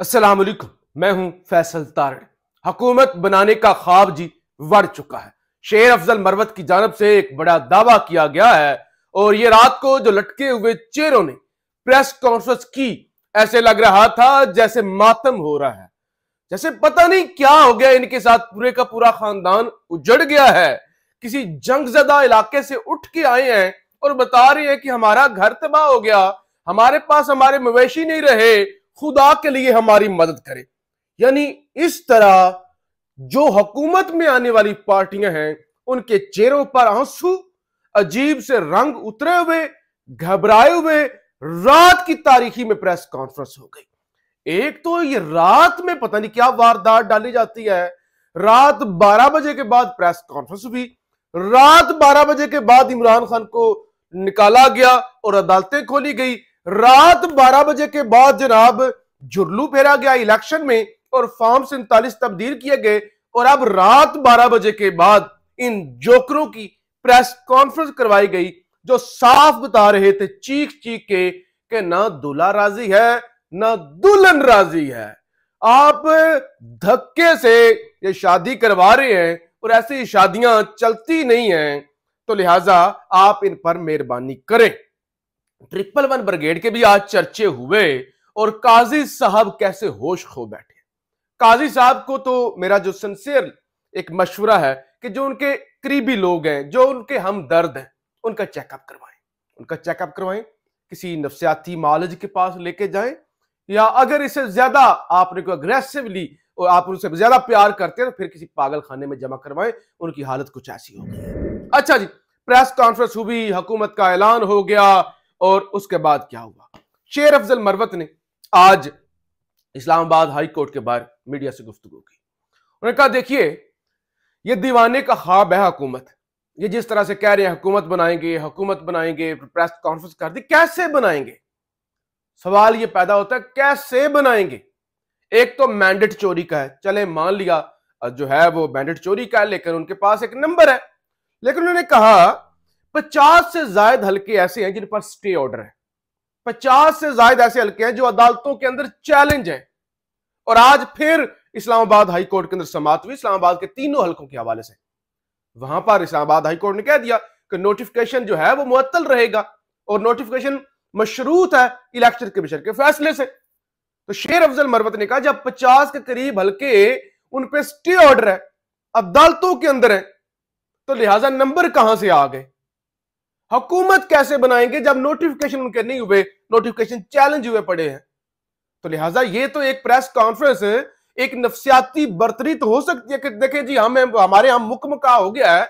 असलम मैं हूं फैसल तारण हकूमत बनाने का ख्वाब जी बढ़ चुका है शेर अफजल मरवत की जानब से एक बड़ा दावा किया गया है और ये रात को जो लटके हुए चेहरों ने प्रेस कॉन्फ्रेंस की ऐसे लग रहा था जैसे मातम हो रहा है जैसे पता नहीं क्या हो गया इनके साथ पूरे का पूरा खानदान उजड़ गया है किसी जंगजदा इलाके से उठ के आए हैं और बता रहे हैं कि हमारा घर तबाह हो गया हमारे पास हमारे मवेशी नहीं रहे खुदा के लिए हमारी मदद करे यानी इस तरह जो हकूमत में आने वाली पार्टियां हैं उनके चेहरों पर आंसू अजीब से रंग उतरे हुए घबराए हुए रात की तारीखी में प्रेस कॉन्फ्रेंस हो गई एक तो ये रात में पता नहीं क्या वारदात डाली जाती है रात 12 बजे के बाद प्रेस कॉन्फ्रेंस हुई रात 12 बजे के बाद इमरान खान को निकाला गया और अदालतें खोली गई रात 12 बजे के बाद जनाब जुर्लू फेरा गया इलेक्शन में और फॉर्म सैतालीस तब्दील किए गए और अब रात 12 बजे के बाद इन जोकरों की प्रेस कॉन्फ्रेंस करवाई गई जो साफ बता रहे थे चीख चीख के कि ना दूल्हा राजी है ना दुल्हन राजी है आप धक्के से ये शादी करवा रहे हैं और ऐसी शादियां चलती नहीं हैं तो लिहाजा आप इन पर मेहरबानी करें ट्रिपल वन ब्रिगेड के भी आज चर्चे हुए और काजी साहब कैसे होश खो बैठे काजी साहब को तो मेरा जो सिंसियर एक मशवरा है कि जो उनके करीबी लोग हैं जो उनके हम दर्द हैं उनका चेकअप करवाएं उनका चेकअप करवाएं किसी नफसियाती मालज के पास लेके जाएं या अगर इसे ज्यादा आपने को अग्रेसिवली और आप उनसे ज्यादा प्यार करते हैं तो फिर किसी पागल खाने में जमा करवाएं उनकी हालत कुछ ऐसी हो अच्छा जी प्रेस कॉन्फ्रेंस हुई हुकूमत का ऐलान हो गया और उसके बाद क्या हुआ शेर अफजल मरवत ने आज इस्लामाबाद हाई कोर्ट के बाहर मीडिया से गुफ्तु की उन्होंने कहा देखिए ये दीवाने का ख्वाब है हकूमत ये जिस तरह से कह रहे हैं हकूमत बनाएंगे हकूमत बनाएंगे प्रेस कॉन्फ्रेंस कर दी कैसे बनाएंगे सवाल ये पैदा होता है कैसे बनाएंगे एक तो मैंडेट चोरी का है चले मान लिया जो है वो मैंडेट चोरी का है लेकिन उनके पास एक नंबर है लेकिन उन्होंने कहा पचास से जायद हल्के ऐसे हैं जिन पर स्टे ऑर्डर है पचास से जायद ऐसे हल्के हैं जो अदालतों के अंदर चैलेंज है और आज फिर इस्लामाबाद हाईकोर्ट के अंदर समाप्त हुई इस्लामाबाद के तीनों हलकों के हवाले से वहां पर इस्लामाबाद हाईकोर्ट ने कह दिया कि नोटिफिकेशन जो है वो मुअत्तल रहेगा और नोटिफिकेशन मशरूत है इलेक्शन कमीशन के फैसले से तो शेर अफजल मरवत ने कहा जब पचास के करीब हल्के उनपे स्टे ऑर्डर है अदालतों के अंदर है तो लिहाजा नंबर कहां से आ गए हुकूमत कैसे बनाएंगे जब नोटिफिकेशन उनके नहीं हुए नोटिफिकेशन चैलेंज हुए पड़े हैं तो लिहाजा ये तो एक प्रेस कॉन्फ्रेंस है एक नफसियाती बर्तरी तो हो सकती है कि देखे जी हम हमारे यहां मुक मुका हो गया है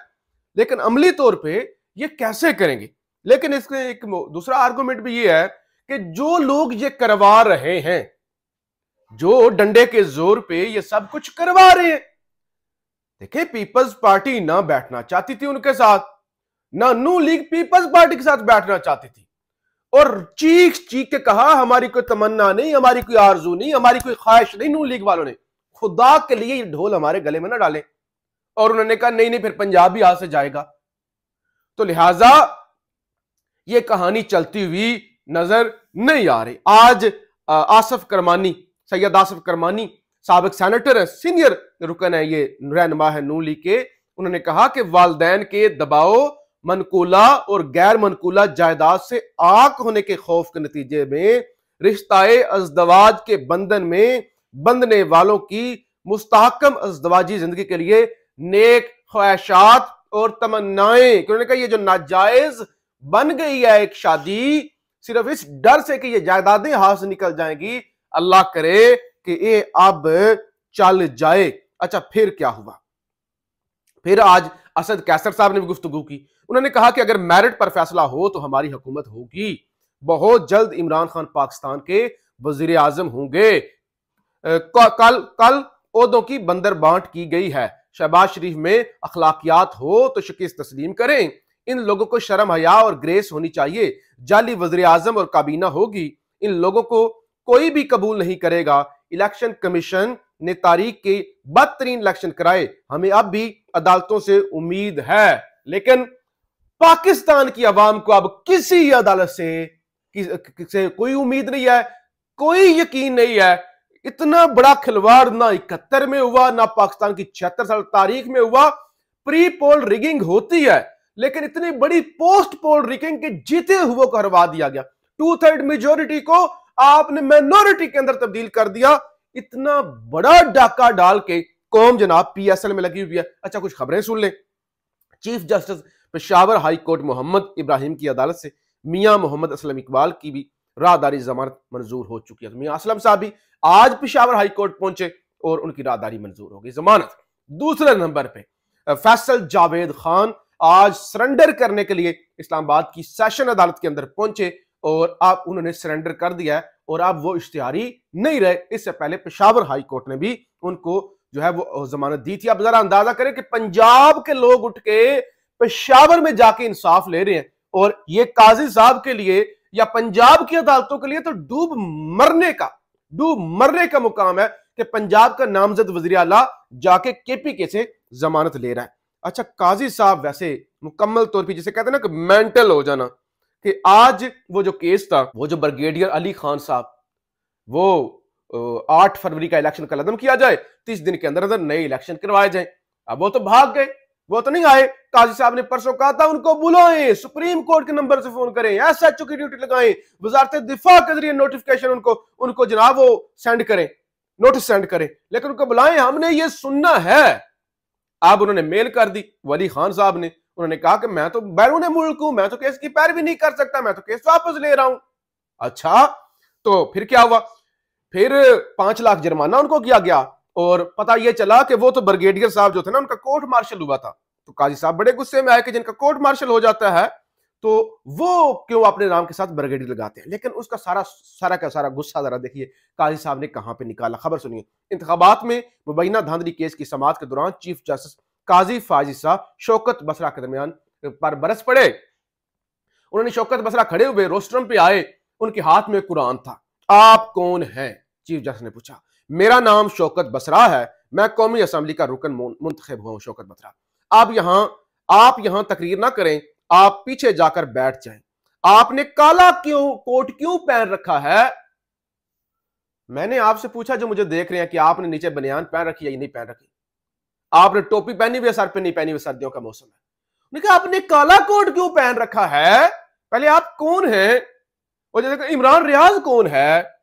लेकिन अमली तौर पर यह कैसे करेंगे लेकिन इसके एक दूसरा आर्गूमेंट भी ये है कि जो लोग ये करवा रहे हैं जो डंडे के जोर पे ये सब कुछ करवा रहे हैं देखिए पीपल्स पार्टी ना बैठना चाहती थी उनके साथ नू लीग पीपल्स पार्टी के साथ बैठना चाहती थी और चीख चीख के कहा हमारी कोई तमन्ना नहीं हमारी कोई आरजू नहीं हमारी कोई ख्वाहिश नहीं नू लीग वालों ने खुदा के लिए ये ढोल हमारे गले में ना डाले और उन्होंने कहा नहीं नहीं फिर पंजाब भी यहां से जाएगा तो लिहाजा ये कहानी चलती हुई नजर नहीं आ रही आज आसफ करमानी सैयद आसफ करमानी सबक सेनेटर है सीनियर रुकन है ये रहनमा है नू लीग के उन्होंने कहा कि वालदेन के दबाव मनकूला और गैर मनकूला जायदाद से आक होने के खौफ के नतीजे में रिश्ताए अजदवाज के बंधन में बंधने वालों की मुस्तकम अजदवाजी जिंदगी के लिए नेक ख्वाहिशात और तमन्नाएं उन्होंने कहा यह जो नाजायज बन गई है एक शादी सिर्फ इस डर से कि यह जायदादें हाथ से निकल जाएंगी अल्लाह करे कि ये अब चल जाए अच्छा फिर क्या हुआ फिर आज असद कैसर साहब ने भी गुफ्तगु की उन्होंने कहा कि अगर मेरिट पर फैसला हो तो हमारी हुकूमत होगी बहुत जल्द इमरान खान पाकिस्तान के वजीर आजम होंगे कल कल उहदों की बंदर बांट की गई है शहबाज शरीफ में अखलाकियात हो तो शिकस्त तस्लीम करें इन लोगों को शर्म हया और ग्रेस होनी चाहिए जाली वजर आजम और काबीना होगी इन लोगों को कोई भी कबूल नहीं करेगा इलेक्शन कमीशन ने तारीख के बदतरीन इलेक्शन कराए हमें अब भी अदालतों से उम्मीद है लेकिन पाकिस्तान की आवाम को अब किसी अदालत से किसी कोई उम्मीद नहीं है कोई यकीन नहीं है इतना बड़ा खिलवाड़ ना इकहत्तर में हुआ ना पाकिस्तान की छिहत्तर साल तारीख में हुआ प्री पोल रिगिंग होती है लेकिन इतनी बड़ी पोस्ट पोल रिगिंग के जीते हुए को हरवा दिया गया टू थर्ड मेजोरिटी को आपने माइनॉरिटी के अंदर तब्दील कर दिया इतना बड़ा डाका डाल के कौम जनाब पीएसएल में लगी हुई है अच्छा कुछ खबरें सुन ले chief justice Peshawar high court Mohammad Ibrahim की अदालत से मियाँ मोहम्मद असलम इकबाल की भी राहदारी जमानत मंजूर हो चुकी है तो मियाँ असलम साहब भी आज पेशावर हाई कोर्ट पहुंचे और उनकी राहदारी मंजूर हो गई जमानत दूसरे नंबर पर फैसल जावेद खान आज सरेंडर करने के लिए इस्लामाबाद की सेशन अदालत के अंदर पहुंचे और आप उन्होंने सरेंडर कर दिया है और अब वो इश्तिहारी नहीं रहे इससे पहले पेशावर हाई कोर्ट ने भी उनको जो है वो जमानत दी थी आप जरा अंदाजा करें कि पंजाब के लोग उठ के पेशावर में जाके इंसाफ ले रहे हैं और ये काजी साहब के लिए या पंजाब की अदालतों के लिए तो डूब मरने का डूब मरने का मुकाम है कि पंजाब का नामजद वजी अला जाके केपी के से जमानत ले रहा है अच्छा काजी साहब वैसे मुकम्मल तौर पर जिसे कहते हैं ना कि मेंटल हो जाना कि आज वो जो केस था वो जो ब्रिगेडियर अली खान साहब वो आठ फरवरी का इलेक्शन का कदम किया जाए तीस दिन के अंदर अंदर नए इलेक्शन करवाए जाए अब वो तो भाग गए वो तो नहीं आए काजी साहब ने परसों कहा था उनको बुलाएं सुप्रीम कोर्ट के नंबर से फोन करें एस एच की ड्यूटी लगाएं वजारत दिफा के जरिए नोटिफिकेशन उनको उनको जनाब वो सेंड करें नोटिस सेंड करें लेकिन उनको बुलाएं हमने ये सुनना है आप उन्होंने मेल कर दी वली खान साहब ने उन्होंने कहा कि मैं तो बैरून मुल्क हूं मैं तो केस की पैरवी नहीं कर सकता मैं तो केस वापस ले रहा हूं अच्छा तो फिर क्या हुआ फिर पांच लाख जुर्माना उनको किया गया और पता यह चला कि वो तो ब्रिगेडियर साहब जो थे ना उनका कोर्ट मार्शल हुआ था तो काजी साहब बड़े गुस्से में आए कि जिनका कोर्ट मार्शल हो जाता है तो वो क्यों अपने नाम के साथ ब्रिगेडियर लगाते हैं लेकिन उसका सारा सारा का सारा गुस्सा जरा देखिए काजी साहब ने कहां पे निकाला खबर सुनिए इंतबात में मुबैना धांधली केस की समाज के दौरान चीफ जस्टिस काजी फाजी साहब शौकत बसरा के दरमियान पर बरस पड़े उन्होंने शौकत बसरा खड़े हुए रोस्ट्रम पे आए उनके हाथ में कुरान था आप कौन है चीफ जस्टिस ने पूछा मेरा नाम शौकत बसरा है मैं कौमी असम्बली का रुकन मुंतब हुआ हूँ शौकत बसरा आप यहाँ आप यहाँ तकरीर ना करें आप पीछे जाकर बैठ जाए आपने काला क्यों कोट क्यों पहन रखा है मैंने आपसे पूछा जो मुझे देख रहे हैं कि आपने नीचे बनियान पहन रखी है या नहीं पहन रखी आपने टोपी पहनी हुई सर पे नहीं पहनी हुई सर्दियों का मौसम है देखिए आपने काला कोट क्यों पहन रखा है पहले आप कौन है और जैसे इमरान रियाज कौन है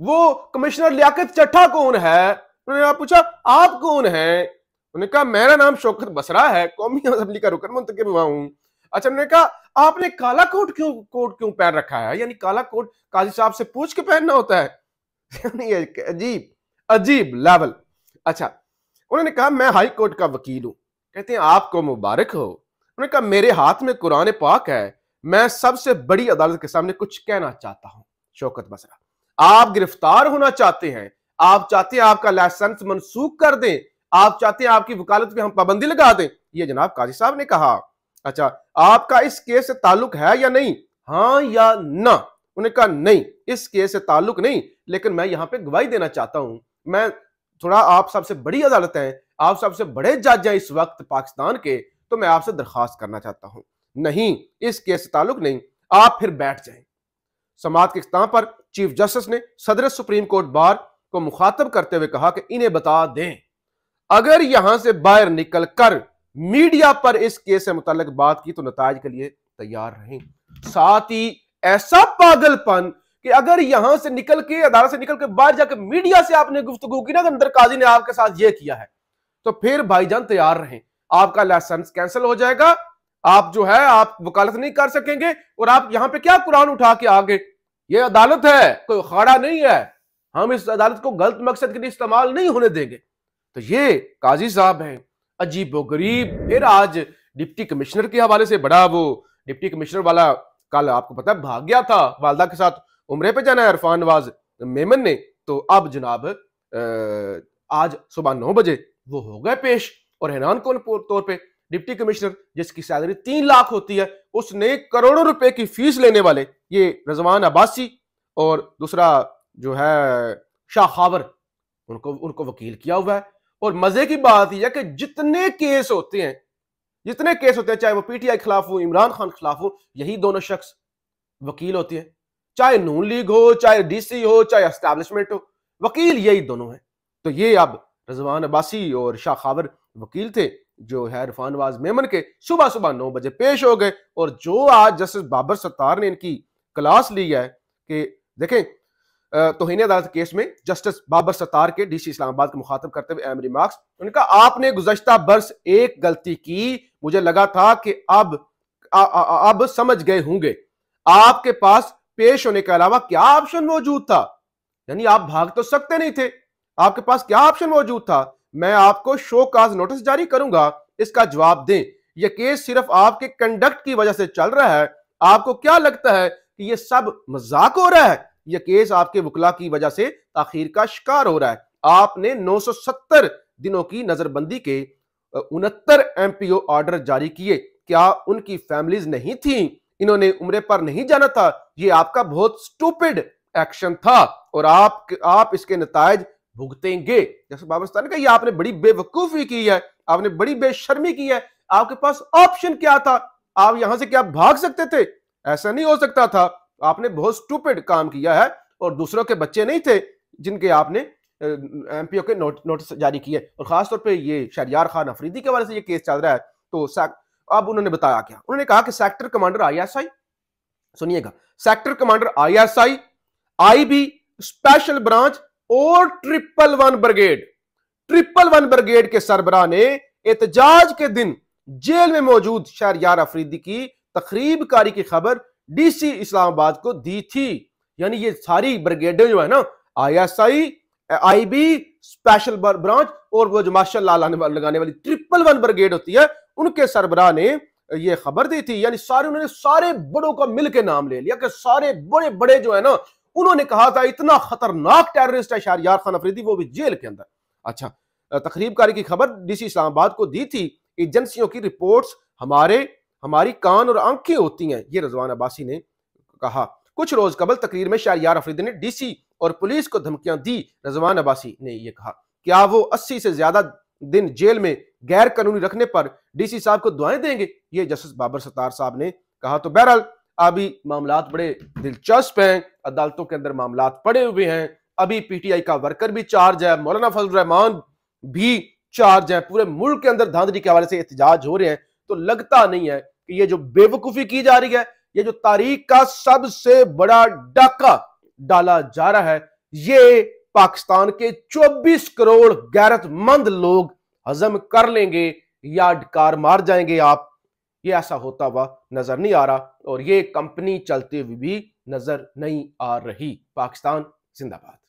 वो कमिश्नर लियाकत चट्ठा कौन है उन्होंने पूछा आप कौन है उन्होंने कहा मेरा नाम शौकत बसरा है कौमी असम्बली का रुकन मुंतब हुआ हूँ अच्छा उन्होंने कहा आपने काला कोट क्यों कोट क्यों पहन रखा है यानी काला कोट काजी साहब से पूछ के पहनना होता है अजीब अजीब लेवल अच्छा उन्होंने कहा मैं हाई कोर्ट का वकील हूं कहते हैं आपको मुबारक हो उन्होंने कहा मेरे हाथ में कुरान पाक है मैं सबसे बड़ी अदालत के सामने कुछ कहना चाहता हूं शौकत बसरा आप गिरफ्तार होना चाहते हैं आप चाहते हैं आपका लाइसेंस मनसूख कर दें आप चाहते हैं आपकी वकालत पे हम पाबंदी लगा दें ये जनाब काजी साहब ने कहा अच्छा आपका इस केस से ताल्लुक है या नहीं हाँ या ना उन्हें कहा नहीं इस केस से ताल्लुक नहीं लेकिन मैं यहाँ पे गवाही देना चाहता हूं मैं थोड़ा आप सबसे बड़ी अदालत है आप सबसे बड़े जज हैं इस वक्त पाकिस्तान के तो मैं आपसे दरखास्त करना चाहता हूं नहीं इस केस से ताल्लुक नहीं आप फिर बैठ जाए समात के इकदाम पर चीफ जस्टिस ने सदर सुप्रीम कोर्ट बार को मुखातब करते हुए कहा कि इन्हें बता दें अगर यहां से बाहर निकल कर मीडिया पर इस केस से मुतल बात की तो नतज के लिए तैयार रहें साथ ही ऐसा पागलपन कि अगर यहां से निकल के अदालत से निकल के बाहर जाकर मीडिया से आपने गुफ्तु की ना अंदर काजी ने आपके साथ यह किया है तो फिर भाईजान तैयार रहें आपका लाइसेंस कैंसिल हो जाएगा आप जो है आप वकालत नहीं कर सकेंगे और आप यहाँ पे क्या कुरान उठा के आगे ये अदालत है कोई उखाड़ा नहीं है हम इस अदालत को गलत मकसद के लिए इस्तेमाल नहीं होने देंगे तो ये काजी साहब हैं अजीब गरीब फिर आज डिप्टी कमिश्नर के हवाले से बड़ा वो डिप्टी कमिश्नर वाला कल आपको पता है भाग गया था वालदा के साथ उम्र पे जाना है इरफान नवाज मेमन ने तो अब जनाब आज सुबह नौ बजे वो हो गए पेश और हैरान कौन तौर पर डिप्टी कमिश्नर जिसकी सैलरी तीन लाख होती है उसने करोड़ों रुपए की फीस लेने वाले ये रजवान अब्बासी और दूसरा जो है शाह उनको उनको वकील किया हुआ है और मजे की बात यह कि जितने केस होते हैं जितने केस होते हैं चाहे वो पीटीआई खिलाफ हो इमरान खान खिलाफ हो यही दोनों शख्स वकील होते हैं चाहे नून लीग हो चाहे डीसी हो चाहे एस्टेब्लिशमेंट हो वकील यही दोनों हैं तो ये अब रजवान अब्बासी और शाह खावर वकील थे जो है इरफान नवाज मेमन के सुबह सुबह नौ बजे पेश हो गए और जो आज जस्टिस बाबर सत्तार ने इनकी क्लास ली है कि देखें तोहन अदालत केस में जस्टिस बाबर सत्तार के डीसी इस्लामाबाद को मुखातब करते हुए एम रिमार्क्स उनका आपने गुजशत बर्स एक गलती की मुझे लगा था कि अब अब समझ गए होंगे आपके पास पेश होने के अलावा क्या ऑप्शन मौजूद था यानी आप भाग तो सकते नहीं थे आपके पास क्या ऑप्शन मौजूद था मैं आपको शो काज नोटिस जारी करूंगा इसका जवाब दें यह केस सिर्फ आपके कंडक्ट की वजह से चल रहा है आपको क्या लगता है कि यह सब मजाक हो रहा है यह केस आपके वकला की वजह से आखिर का शिकार हो रहा है आपने 970 दिनों की नजरबंदी के उनहत्तर एमपीओ ऑर्डर जारी किए क्या उनकी फैमिलीज नहीं थी इन्होंने उम्र पर नहीं जाना था ये आपका बहुत स्टूपिड एक्शन था और आप आप इसके नतज भुगतेंगे जैसे बाबरस्तान का ये आपने बड़ी बेवकूफी की है आपने बड़ी बेशर्मी की है आपके पास ऑप्शन क्या था आप यहां से क्या भाग सकते थे ऐसा नहीं हो सकता था आपने बहुत स्टूपिड काम किया है और दूसरों के बच्चे नहीं थे जिनके आपने एमपीओ के नोट, नोटिस जारी किए और खासतौर पर ये शरियार खान अफरीदी के हवाले से ये केस चल रहा है तो अब उन्होंने बताया क्या उन्होंने कहा कि सेक्टर कमांडर आईएसआई सुनिएगा sector commander ISI IB special branch और triple one brigade triple one brigade के सरबरा ने एहतजाज के दिन जेल में मौजूद यार अफरीदी की तकरीब कारी की खबर डीसी इस्लामाबाद को दी थी यानी ये सारी ब्रिगेडें जो है ना आईएसआई आईबी स्पेशल ब्रांच और वो जो मार्शल लगाने वाली ट्रिपल वन ब्रिगेड होती है उनके सरबरा ने ये खबर दी थी यानी सारे उन्होंने सारे बड़ों का मिलकर नाम ले लिया कि सारे बड़े बड़े जो है ना उन्होंने कहा था इतना खतरनाक टेररिस्ट है शारियार खान अफरीदी वो भी जेल के अंदर अच्छा तकरीबकारी की खबर डीसी इस्लामाबाद को दी थी एजेंसियों की रिपोर्ट्स हमारे हमारी कान और आंखें होती हैं ये रजवान अब्बासी ने कहा कुछ रोज कबल तकरीर में शारियार अफरीदी ने डीसी और पुलिस को धमकियां दी रजवान अब्बासी ने यह कहा क्या वो अस्सी से ज्यादा दिन जेल में गैर कानूनी रखने पर डीसी साहब को दुआएं देंगे ये जस्टिस बाबर सतार साहब ने कहा तो बहरहाल अभी मामला बड़े दिलचस्प हैं अदालतों के अंदर मामला पड़े हुए हैं अभी पीटीआई का वर्कर भी चार्ज है मौलाना फजल रहमान भी चार्ज है पूरे मुल्क के अंदर धांधली के हवाले से एहतजाज हो रहे हैं तो लगता नहीं है कि ये जो बेवकूफी की जा रही है ये जो तारीख का सबसे बड़ा डाका डाला जा रहा है ये पाकिस्तान के 24 करोड़ गैरतमंद लोग हजम कर लेंगे या डकार मार जाएंगे आप ये ऐसा होता हुआ नजर नहीं आ रहा और ये कंपनी चलते हुए भी नजर नहीं आ रही पाकिस्तान जिंदाबाद